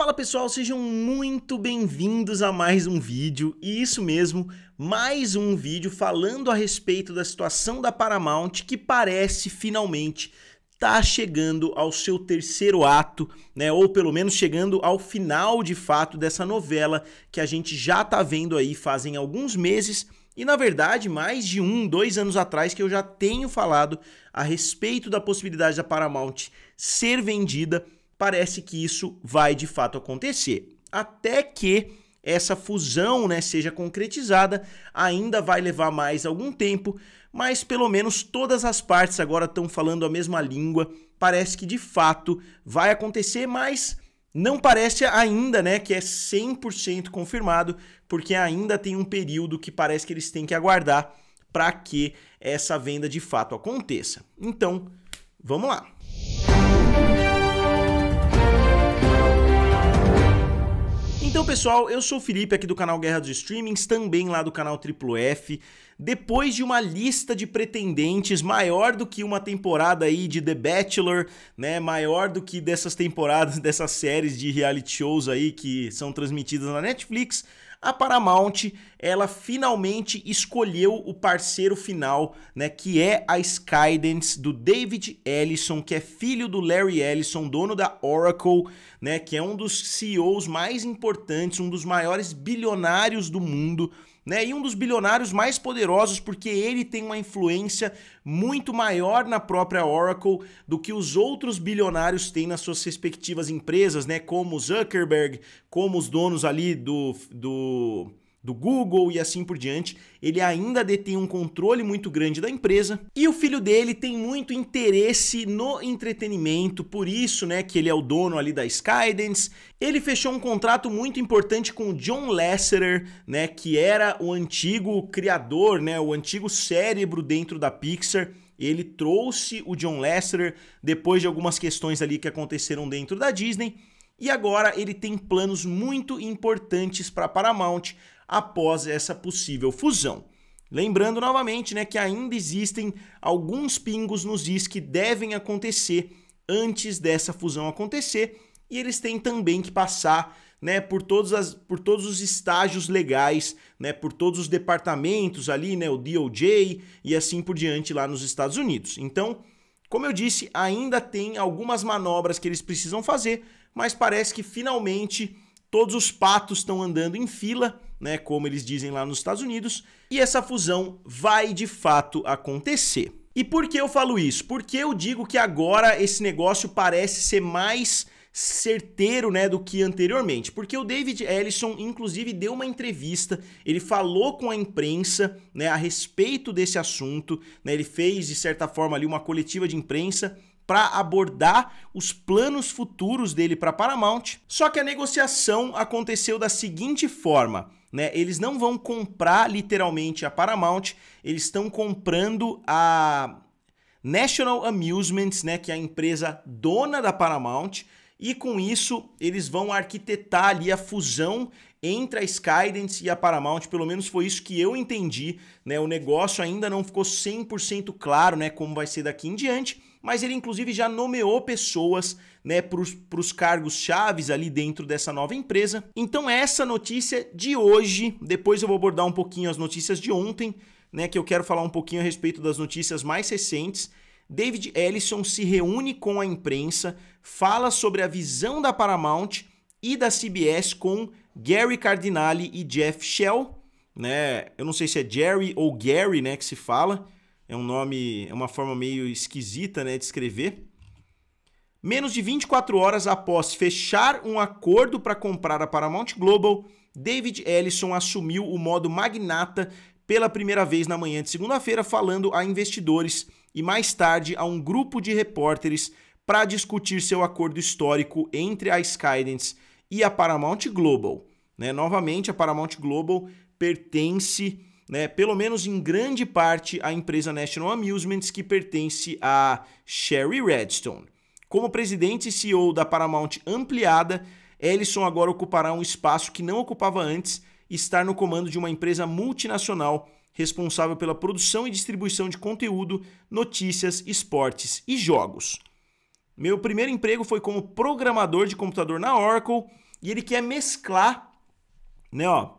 Fala pessoal, sejam muito bem-vindos a mais um vídeo, e isso mesmo, mais um vídeo falando a respeito da situação da Paramount que parece finalmente tá chegando ao seu terceiro ato, né, ou pelo menos chegando ao final de fato dessa novela que a gente já tá vendo aí fazem alguns meses. E na verdade, mais de um, dois anos atrás, que eu já tenho falado a respeito da possibilidade da Paramount ser vendida parece que isso vai de fato acontecer. Até que essa fusão né, seja concretizada, ainda vai levar mais algum tempo, mas pelo menos todas as partes agora estão falando a mesma língua. Parece que de fato vai acontecer, mas não parece ainda, né, que é 100% confirmado, porque ainda tem um período que parece que eles têm que aguardar para que essa venda de fato aconteça. Então, vamos lá. pessoal, eu sou o Felipe aqui do canal Guerra dos Streamings, também lá do canal Triplo F. Depois de uma lista de pretendentes maior do que uma temporada aí de The Bachelor, né, maior do que dessas temporadas, dessas séries de reality shows aí que são transmitidas na Netflix, a Paramount ela finalmente escolheu o parceiro final, né, que é a Skydance do David Ellison, que é filho do Larry Ellison, dono da Oracle, né, que é um dos CEOs mais importantes, um dos maiores bilionários do mundo, né? E um dos bilionários mais poderosos porque ele tem uma influência muito maior na própria Oracle do que os outros bilionários têm nas suas respectivas empresas, né? Como Zuckerberg, como os donos ali do, do do Google e assim por diante, ele ainda detém um controle muito grande da empresa e o filho dele tem muito interesse no entretenimento, por isso, né, que ele é o dono ali da Skydance. Ele fechou um contrato muito importante com o John Lasseter, né, que era o antigo criador, né, o antigo cérebro dentro da Pixar. Ele trouxe o John Lasseter depois de algumas questões ali que aconteceram dentro da Disney. E agora ele tem planos muito importantes para Paramount, após essa possível fusão. Lembrando novamente né, que ainda existem alguns pingos nos is que devem acontecer antes dessa fusão acontecer e eles têm também que passar né, por, todas as, por todos os estágios legais, né, por todos os departamentos ali, né, o DOJ e assim por diante lá nos Estados Unidos. Então, como eu disse, ainda tem algumas manobras que eles precisam fazer, mas parece que finalmente todos os patos estão andando em fila né, como eles dizem lá nos Estados Unidos, e essa fusão vai de fato acontecer. E por que eu falo isso? Porque eu digo que agora esse negócio parece ser mais certeiro, né, do que anteriormente. Porque o David Ellison, inclusive, deu uma entrevista, ele falou com a imprensa, né, a respeito desse assunto, né, ele fez, de certa forma, ali uma coletiva de imprensa para abordar os planos futuros dele para Paramount. Só que a negociação aconteceu da seguinte forma: né? Eles não vão comprar literalmente a Paramount, eles estão comprando a National Amusements, né, que é a empresa dona da Paramount, e com isso eles vão arquitetar ali a fusão entre a Skydance e a Paramount, pelo menos foi isso que eu entendi, né? O negócio ainda não ficou 100% claro, né, como vai ser daqui em diante, mas ele inclusive já nomeou pessoas né, para os cargos chaves ali dentro dessa nova empresa. Então essa notícia de hoje, depois eu vou abordar um pouquinho as notícias de ontem, né, que eu quero falar um pouquinho a respeito das notícias mais recentes. David Ellison se reúne com a imprensa, fala sobre a visão da Paramount e da CBS com Gary Cardinale e Jeff Shell, né? Eu não sei se é Jerry ou Gary, né, que se fala é um nome, é uma forma meio esquisita né, de escrever. Menos de 24 horas após fechar um acordo para comprar a Paramount Global, David Ellison assumiu o modo magnata pela primeira vez na manhã de segunda-feira, falando a investidores e mais tarde a um grupo de repórteres para discutir seu acordo histórico entre a Skydance e a Paramount Global. Né? Novamente, a Paramount Global pertence né, pelo menos em grande parte, a empresa National Amusements, que pertence a Sherry Redstone. Como presidente e CEO da Paramount ampliada, Ellison agora ocupará um espaço que não ocupava antes estar no comando de uma empresa multinacional responsável pela produção e distribuição de conteúdo, notícias, esportes e jogos. Meu primeiro emprego foi como programador de computador na Oracle e ele quer mesclar, né, ó,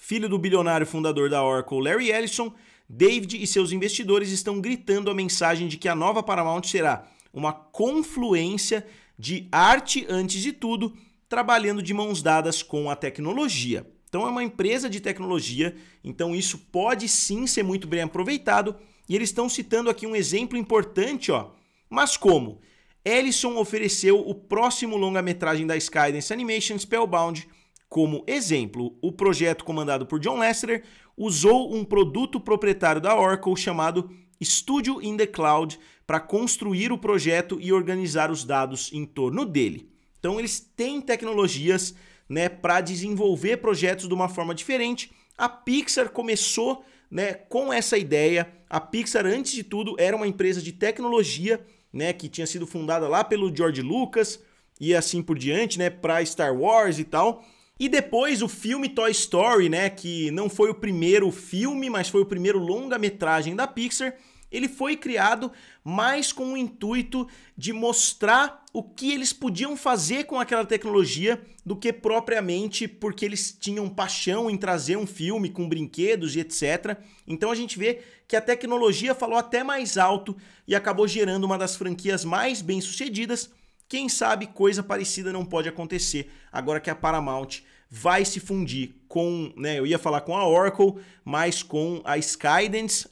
filho do bilionário fundador da Oracle, Larry Ellison, David e seus investidores estão gritando a mensagem de que a nova Paramount será uma confluência de arte antes de tudo, trabalhando de mãos dadas com a tecnologia. Então é uma empresa de tecnologia, então isso pode sim ser muito bem aproveitado. E eles estão citando aqui um exemplo importante, ó. Mas como? Ellison ofereceu o próximo longa-metragem da Skydance Animation, Spellbound, como exemplo, o projeto comandado por John Lester usou um produto proprietário da Oracle chamado Studio in the Cloud para construir o projeto e organizar os dados em torno dele. Então eles têm tecnologias, né, para desenvolver projetos de uma forma diferente. A Pixar começou, né, com essa ideia. A Pixar antes de tudo era uma empresa de tecnologia, né, que tinha sido fundada lá pelo George Lucas e assim por diante, né, para Star Wars e tal. E depois o filme Toy Story, né, que não foi o primeiro filme, mas foi o primeiro longa-metragem da Pixar, ele foi criado mais com o intuito de mostrar o que eles podiam fazer com aquela tecnologia do que propriamente porque eles tinham paixão em trazer um filme com brinquedos e etc. Então a gente vê que a tecnologia falou até mais alto e acabou gerando uma das franquias mais bem-sucedidas. Quem sabe coisa parecida não pode acontecer agora que a Paramount vai se fundir com, né, eu ia falar com a Oracle, mas com a Skydance.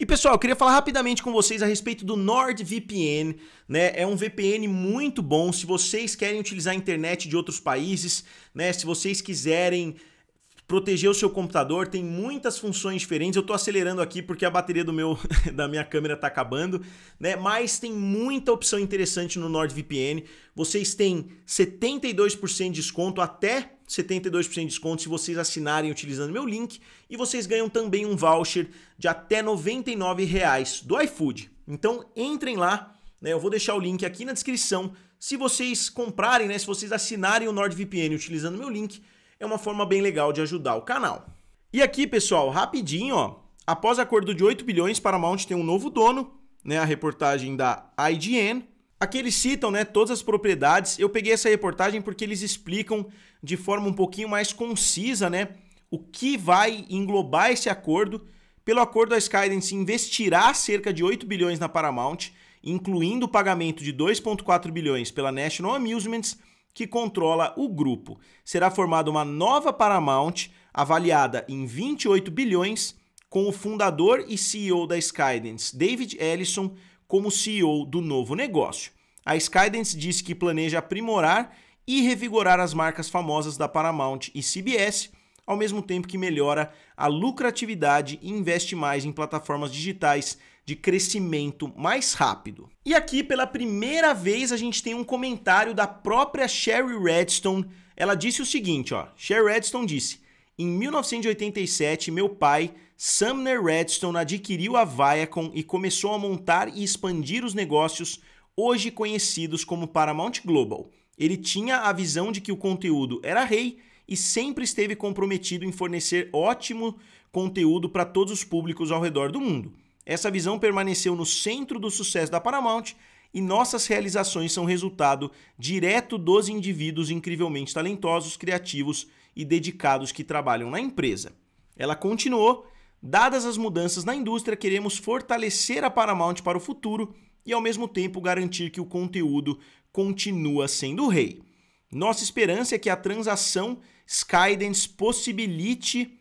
E pessoal, eu queria falar rapidamente com vocês a respeito do NordVPN, né? É um VPN muito bom se vocês querem utilizar a internet de outros países, né? Se vocês quiserem proteger o seu computador, tem muitas funções diferentes. Eu estou acelerando aqui porque a bateria do meu da minha câmera está acabando, né? Mas tem muita opção interessante no NordVPN. Vocês têm 72% de desconto até 72% de desconto se vocês assinarem utilizando meu link e vocês ganham também um voucher de até R$ reais do iFood. Então entrem lá, né? Eu vou deixar o link aqui na descrição. Se vocês comprarem, né, se vocês assinarem o NordVPN utilizando meu link, é uma forma bem legal de ajudar o canal. E aqui, pessoal, rapidinho, ó, após acordo de 8 bilhões, Paramount tem um novo dono, né, a reportagem da IGN. Aqui eles citam, né, todas as propriedades. Eu peguei essa reportagem porque eles explicam de forma um pouquinho mais concisa, né, o que vai englobar esse acordo. Pelo acordo, a Skydance investirá cerca de 8 bilhões na Paramount, incluindo o pagamento de 2,4 bilhões pela National Amusements que controla o grupo. Será formada uma nova Paramount, avaliada em 28 bilhões, com o fundador e CEO da Skydance, David Ellison, como CEO do novo negócio. A Skydance disse que planeja aprimorar e revigorar as marcas famosas da Paramount e CBS ao mesmo tempo que melhora a lucratividade e investe mais em plataformas digitais de crescimento mais rápido. E aqui, pela primeira vez, a gente tem um comentário da própria Sherry Redstone. Ela disse o seguinte, ó. Sherry Redstone disse: "Em 1987, meu pai, Sumner Redstone, adquiriu a Viacom e começou a montar e expandir os negócios hoje conhecidos como Paramount Global. Ele tinha a visão de que o conteúdo era rei e sempre esteve comprometido em fornecer ótimo conteúdo para todos os públicos ao redor do mundo. Essa visão permaneceu no centro do sucesso da Paramount e nossas realizações são resultado direto dos indivíduos incrivelmente talentosos, criativos e dedicados que trabalham na empresa. Ela continuou: dadas as mudanças na indústria, queremos fortalecer a Paramount para o futuro e ao mesmo tempo garantir que o conteúdo continua sendo o rei. Nossa esperança é que a transação Skydance possibilite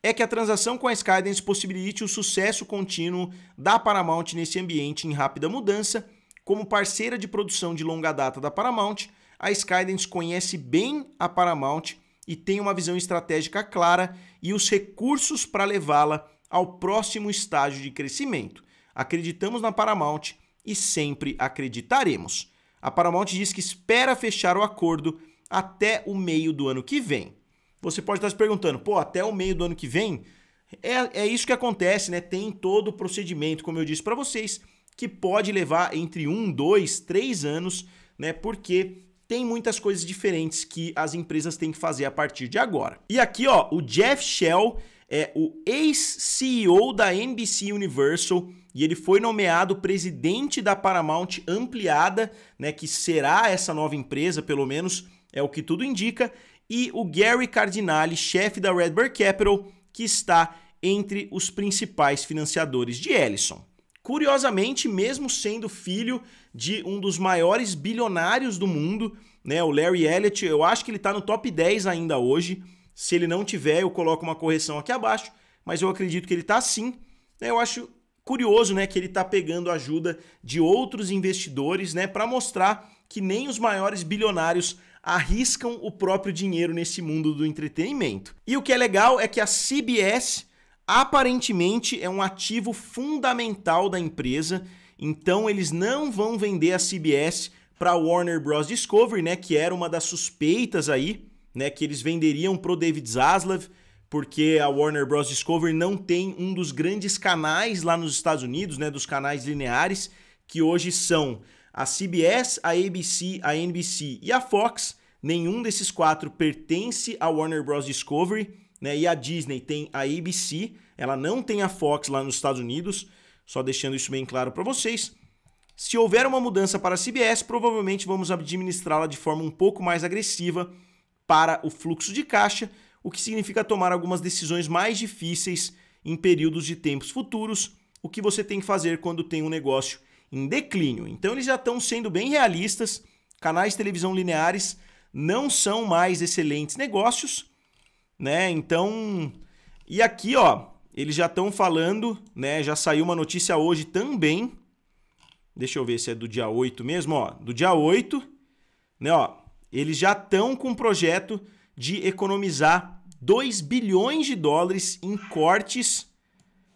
é que a transação com a Skydance possibilite o sucesso contínuo da Paramount nesse ambiente em rápida mudança. Como parceira de produção de longa data da Paramount, a Skydance conhece bem a Paramount e tem uma visão estratégica clara e os recursos para levá-la ao próximo estágio de crescimento. Acreditamos na Paramount e sempre acreditaremos. A Paramount diz que espera fechar o acordo até o meio do ano que vem. Você pode estar se perguntando, pô, até o meio do ano que vem? É, é isso que acontece, né? Tem todo o procedimento, como eu disse para vocês, que pode levar entre um, dois, três anos, né? Porque tem muitas coisas diferentes que as empresas têm que fazer a partir de agora. E aqui, ó, o Jeff Shell é o ex-CEO da NBC Universal e ele foi nomeado presidente da Paramount Ampliada, né, que será essa nova empresa, pelo menos é o que tudo indica, e o Gary Cardinale, chefe da Redbird Capital, que está entre os principais financiadores de Ellison. Curiosamente, mesmo sendo filho de um dos maiores bilionários do mundo, né, o Larry Elliott, eu acho que ele está no top 10 ainda hoje. Se ele não tiver, eu coloco uma correção aqui abaixo, mas eu acredito que ele está sim. Eu acho Curioso, né, que ele está pegando ajuda de outros investidores, né, para mostrar que nem os maiores bilionários arriscam o próprio dinheiro nesse mundo do entretenimento. E o que é legal é que a CBS aparentemente é um ativo fundamental da empresa, então eles não vão vender a CBS para a Warner Bros Discovery, né, que era uma das suspeitas aí, né, que eles venderiam pro David Zaslav porque a Warner Bros. Discovery não tem um dos grandes canais lá nos Estados Unidos, né, dos canais lineares, que hoje são a CBS, a ABC, a NBC e a Fox. Nenhum desses quatro pertence à Warner Bros. Discovery, né? E a Disney tem a ABC, ela não tem a Fox lá nos Estados Unidos, só deixando isso bem claro para vocês. Se houver uma mudança para a CBS, provavelmente vamos administrá-la de forma um pouco mais agressiva para o fluxo de caixa, o que significa tomar algumas decisões mais difíceis em períodos de tempos futuros, o que você tem que fazer quando tem um negócio em declínio. Então eles já estão sendo bem realistas, canais de televisão lineares não são mais excelentes negócios, né? Então, e aqui, ó, eles já estão falando, né? Já saiu uma notícia hoje também. Deixa eu ver se é do dia 8 mesmo, ó, do dia 8, né, ó. Eles já estão com um projeto de economizar 2 bilhões de dólares em cortes,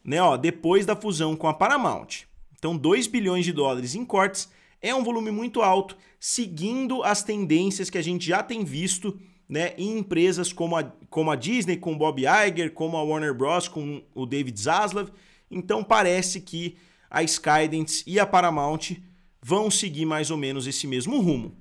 né, ó, depois da fusão com a Paramount. Então, 2 bilhões de dólares em cortes é um volume muito alto, seguindo as tendências que a gente já tem visto né, em empresas como a, como a Disney, com o Bob Iger, como a Warner Bros., com o David Zaslav. Então, parece que a Skydance e a Paramount vão seguir mais ou menos esse mesmo rumo.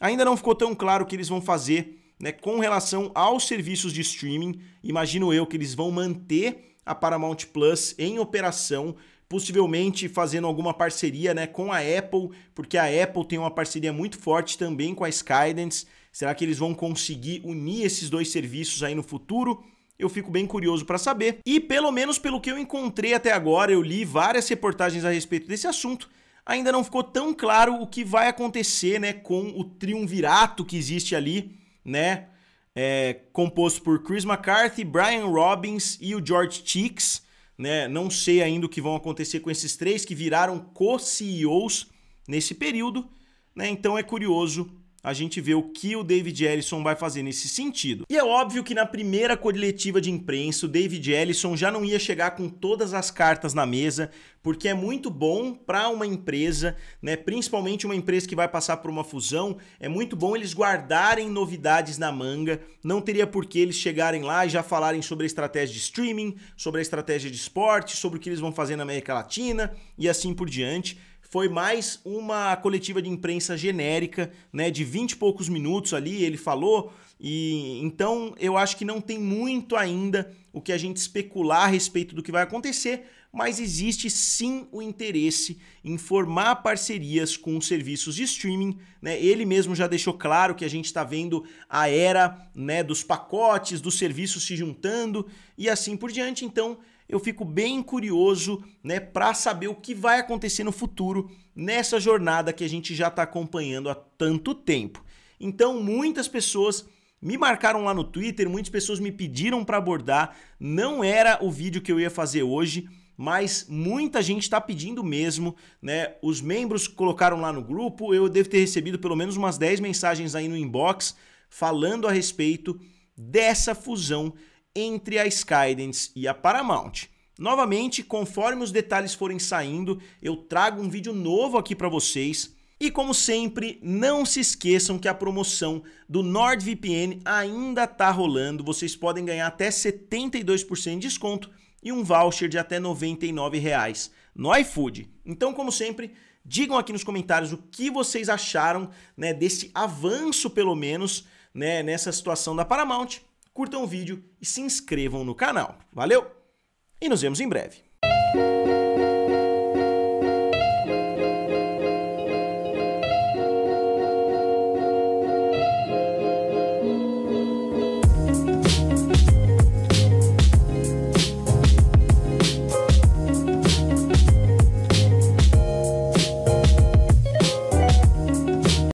Ainda não ficou tão claro o que eles vão fazer né, com relação aos serviços de streaming. Imagino eu que eles vão manter a Paramount Plus em operação, possivelmente fazendo alguma parceria né, com a Apple, porque a Apple tem uma parceria muito forte também com a Skydance. Será que eles vão conseguir unir esses dois serviços aí no futuro? Eu fico bem curioso para saber. E pelo menos pelo que eu encontrei até agora, eu li várias reportagens a respeito desse assunto. Ainda não ficou tão claro o que vai acontecer, né, com o triunvirato que existe ali né? É, composto por Chris McCarthy, Brian Robbins e o George Cheeks, né? Não sei ainda o que vão acontecer com esses três que viraram co-CEOs nesse período, né? Então é curioso a gente vê o que o David Ellison vai fazer nesse sentido. E é óbvio que na primeira coletiva de imprensa, o David Ellison já não ia chegar com todas as cartas na mesa, porque é muito bom para uma empresa, né, principalmente uma empresa que vai passar por uma fusão, é muito bom eles guardarem novidades na manga. Não teria por que eles chegarem lá e já falarem sobre a estratégia de streaming, sobre a estratégia de esporte, sobre o que eles vão fazer na América Latina e assim por diante foi mais uma coletiva de imprensa genérica, né, de 20 e poucos minutos ali, ele falou, e então eu acho que não tem muito ainda o que a gente especular a respeito do que vai acontecer, mas existe sim o interesse em formar parcerias com serviços de streaming. Né? Ele mesmo já deixou claro que a gente está vendo a era né, dos pacotes, dos serviços se juntando e assim por diante. Então, eu fico bem curioso, né, para saber o que vai acontecer no futuro nessa jornada que a gente já está acompanhando há tanto tempo. Então, muitas pessoas me marcaram lá no Twitter, muitas pessoas me pediram para abordar. Não era o vídeo que eu ia fazer hoje, mas muita gente está pedindo mesmo, né? Os membros colocaram lá no grupo, eu devo ter recebido pelo menos umas 10 mensagens aí no inbox falando a respeito dessa fusão entre a Skydance e a Paramount. Novamente, conforme os detalhes forem saindo, eu trago um vídeo novo aqui para vocês. E como sempre, não se esqueçam que a promoção do NordVPN ainda está rolando. Vocês podem ganhar até 72% de desconto e um voucher de até R$ 99,00 no iFood. Então, como sempre, digam aqui nos comentários o que vocês acharam né, desse avanço, pelo menos, né, nessa situação da Paramount curtam o vídeo e se inscrevam no canal. Valeu? E nos vemos em breve.